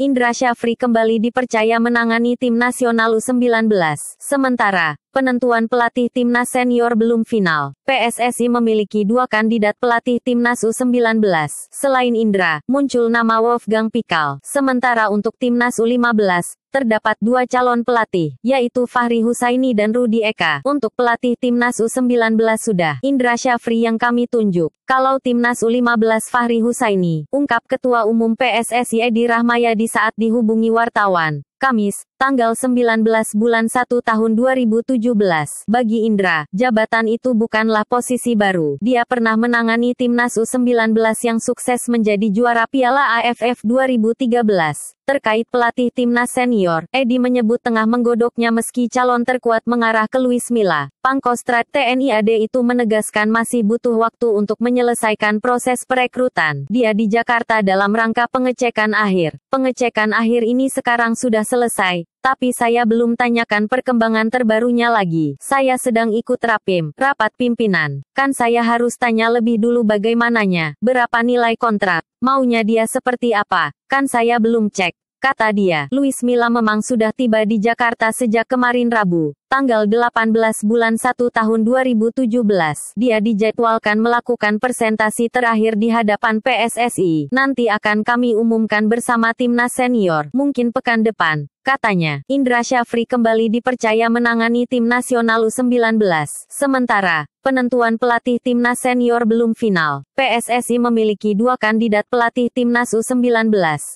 Indra Syafri kembali dipercaya menangani tim nasional U19. Sementara, Penentuan pelatih timnas senior belum final. PSSI memiliki dua kandidat pelatih timnas U19. Selain Indra, muncul nama Wolfgang Pikal. Sementara untuk timnas U15, terdapat dua calon pelatih, yaitu Fahri Husaini dan Rudi Eka. Untuk pelatih timnas U19 sudah Indra Syafri yang kami tunjuk. Kalau timnas U15 Fahri Husaini, ungkap Ketua Umum PSSI Edi Rahmayadi saat dihubungi wartawan. Kamis, tanggal 19 bulan 1 tahun 2017. Bagi Indra, jabatan itu bukanlah posisi baru. Dia pernah menangani timnas U19 yang sukses menjadi juara Piala AFF 2013. Terkait pelatih timnas senior, Edi menyebut tengah menggodoknya meski calon terkuat mengarah ke Luis Milla. Pangkostrat TNI AD itu menegaskan masih butuh waktu untuk menyelesaikan proses perekrutan. Dia di Jakarta dalam rangka pengecekan akhir. Pengecekan akhir ini sekarang sudah selesai. Tapi saya belum tanyakan perkembangan terbarunya lagi. Saya sedang ikut rapim, rapat pimpinan. Kan saya harus tanya lebih dulu bagaimananya, berapa nilai kontrak, maunya dia seperti apa, kan saya belum cek. Kata dia, Luis Mila memang sudah tiba di Jakarta sejak kemarin Rabu, tanggal 18 bulan 1 tahun 2017. Dia dijadwalkan melakukan presentasi terakhir di hadapan PSSI. Nanti akan kami umumkan bersama timnas senior, mungkin pekan depan. Katanya, Indra Syafri kembali dipercaya menangani tim nasional U19. Sementara, Penentuan pelatih timnas senior belum final. PSSI memiliki dua kandidat pelatih timnas U19.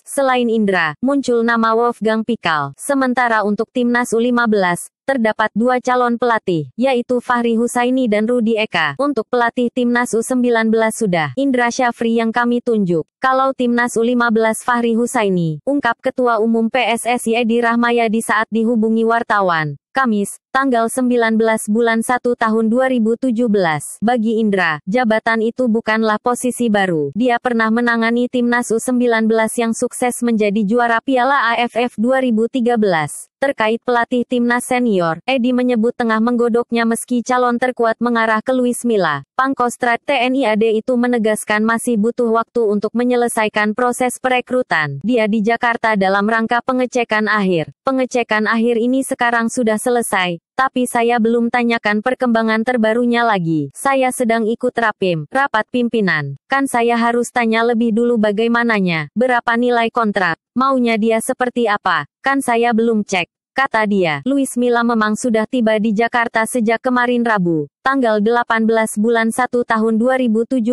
Selain Indra, muncul nama Wolfgang Pikal. Sementara untuk timnas U15, terdapat dua calon pelatih, yaitu Fahri Husaini dan Rudi Eka. Untuk pelatih timnas U19 sudah, Indra Syafri yang kami tunjuk. Kalau timnas U15 Fahri Husaini, ungkap Ketua Umum PSSI Edi Rahmayadi saat dihubungi wartawan. Kamis, tanggal 19 bulan 1 tahun 2017. Bagi Indra, jabatan itu bukanlah posisi baru. Dia pernah menangani timnas U19 yang sukses menjadi juara Piala AFF 2013. Terkait pelatih timnas senior, Edi menyebut tengah menggodoknya meski calon terkuat mengarah ke Luis Milla. Pangkostrat TNI AD itu menegaskan masih butuh waktu untuk menyelesaikan proses perekrutan. Dia di Jakarta dalam rangka pengecekan akhir. Pengecekan akhir ini sekarang sudah selesai. Tapi saya belum tanyakan perkembangan terbarunya lagi. Saya sedang ikut rapim, rapat pimpinan. Kan saya harus tanya lebih dulu bagaimananya, berapa nilai kontrak, maunya dia seperti apa, kan saya belum cek. Kata dia, Luis Mila memang sudah tiba di Jakarta sejak kemarin Rabu tanggal 18 bulan 1 tahun 2017,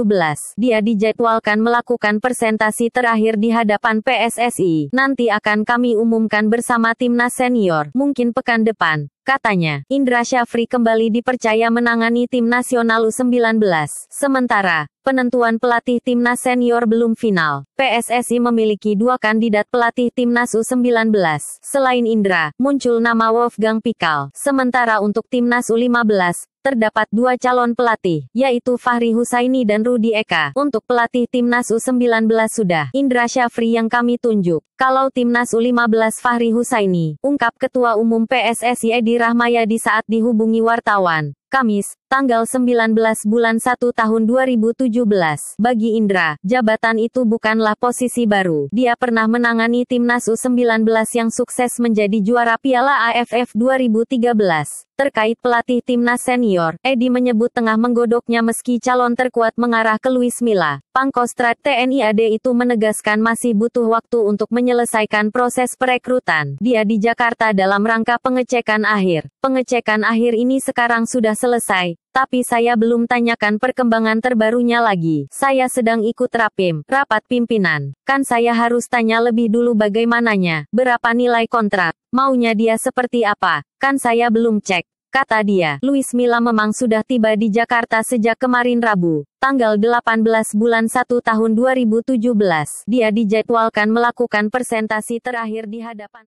dia dijadwalkan melakukan presentasi terakhir di hadapan PSSI. Nanti akan kami umumkan bersama timnas senior, mungkin pekan depan. Katanya, Indra Syafri kembali dipercaya menangani tim nasional U19. Sementara, penentuan pelatih timnas senior belum final. PSSI memiliki dua kandidat pelatih timnas U19. Selain Indra, muncul nama Wolfgang Pikal. Sementara untuk timnas U15, terdapat dua calon pelatih, yaitu Fahri Husaini dan Rudi Eka. Untuk pelatih Timnas U19 sudah, Indra Syafri yang kami tunjuk. Kalau Timnas U15 Fahri Husaini, ungkap Ketua Umum PSSI Edi Rahmayadi saat dihubungi wartawan. Kamis, tanggal 19 bulan 1 tahun 2017. Bagi Indra, jabatan itu bukanlah posisi baru. Dia pernah menangani timnas U19 yang sukses menjadi juara Piala AFF 2013. Terkait pelatih timnas senior, Edi menyebut tengah menggodoknya meski calon terkuat mengarah ke Luis Milla. Pangkostrat TNI AD itu menegaskan masih butuh waktu untuk menyelesaikan proses perekrutan. Dia di Jakarta dalam rangka pengecekan akhir. Pengecekan akhir ini sekarang sudah selesai, tapi saya belum tanyakan perkembangan terbarunya lagi. Saya sedang ikut rapim, rapat pimpinan. Kan saya harus tanya lebih dulu bagaimananya, berapa nilai kontrak, maunya dia seperti apa, kan saya belum cek. Kata dia, Luis Mila memang sudah tiba di Jakarta sejak kemarin Rabu, tanggal 18 bulan 1 tahun 2017. Dia dijadwalkan melakukan presentasi terakhir di hadapan